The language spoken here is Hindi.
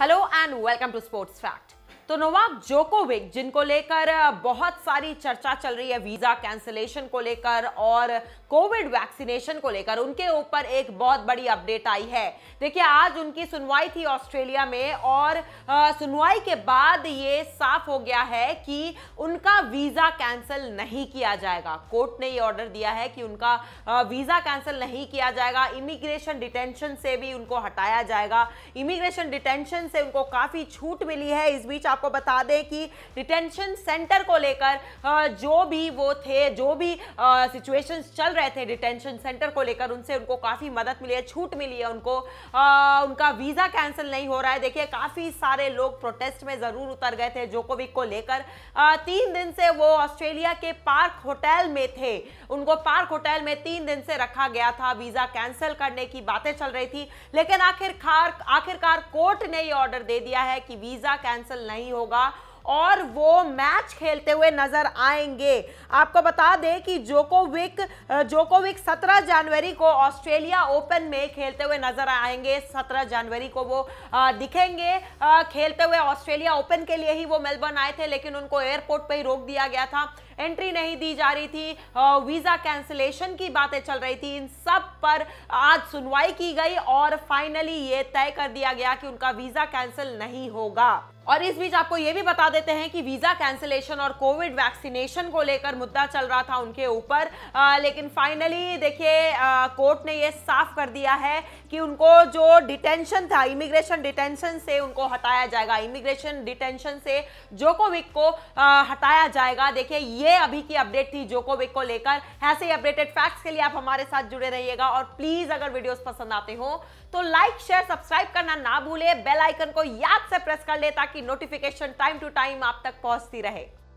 Hello and welcome to Sports Fact. तो नोवाक जोकोविक जिनको लेकर बहुत सारी चर्चा चल रही है वीजा कैंसिलेशन को लेकर और कोविड वैक्सीनेशन को लेकर उनके ऊपर एक बहुत बड़ी अपडेट आई है देखिए आज उनकी सुनवाई थी ऑस्ट्रेलिया में और सुनवाई के बाद ये साफ हो गया है कि उनका वीजा कैंसिल नहीं किया जाएगा कोर्ट ने ये ऑर्डर दिया है कि उनका वीजा कैंसिल नहीं किया जाएगा इमिग्रेशन डिटेंशन से भी उनको हटाया जाएगा इमिग्रेशन डिटेंशन से उनको काफी छूट मिली है इस बीच आप आपको बता दें कि डिटेंशन सेंटर को लेकर जो भी वो थे जो भी सिचुएशंस चल रहे थे डिटेंशन सेंटर को लेकर उनसे उनको काफ़ी मदद मिली है छूट मिली है उनको आ, उनका वीज़ा कैंसिल नहीं हो रहा है देखिए काफ़ी सारे लोग प्रोटेस्ट में ज़रूर उतर गए थे जोकोविक को लेकर तीन दिन से वो ऑस्ट्रेलिया के पार्क होटल में थे उनको पार्क होटल में तीन दिन से रखा गया था वीज़ा कैंसिल करने की बातें चल रही थी लेकिन आखिरकार आखिरकार कोर्ट ने ये ऑर्डर दे दिया है कि वीज़ा कैंसिल नहीं नहीं होगा और वो मैच खेलते हुए नजर आएंगे आपको बता दें कि जोकोविक जोकोविक 17 जनवरी को ऑस्ट्रेलिया ओपन में खेलते हुए नजर आएंगे 17 जनवरी को वो दिखेंगे खेलते हुए ऑस्ट्रेलिया ओपन के लिए ही वो मेलबर्न आए थे लेकिन उनको एयरपोर्ट पर ही रोक दिया गया था एंट्री नहीं दी जा रही थी वीज़ा कैंसिलेशन की बातें चल रही थी इन सब पर आज सुनवाई की गई और फाइनली ये तय कर दिया गया कि उनका वीज़ा कैंसिल नहीं होगा और इस बीच आपको ये भी बता दे देते हैं कि वीजा कैंसिलेशन और कोविड वैक्सीनेशन को लेकर मुद्दा चल रहा था उनके ऊपर लेकिन फाइनली देखिए कोर्ट ने यह साफ कर दिया है कि उनको जो डिटेंशन था इमिग्रेशन डिटेंशन से उनको हटाया जाएगा इमिग्रेशन डिटेंशन से जोकोविक को हटाया जाएगा देखिए ये अभी की अपडेट थी जोकोविक को लेकर ऐसे ही अपडेटेड फैक्ट्स के लिए आप हमारे साथ जुड़े रहिएगा और प्लीज अगर वीडियोस पसंद आते हो तो लाइक शेयर सब्सक्राइब करना ना भूले बेल आइकन को याद से प्रेस कर ले ताकि notification time to time time आप तक पहुंचती रहे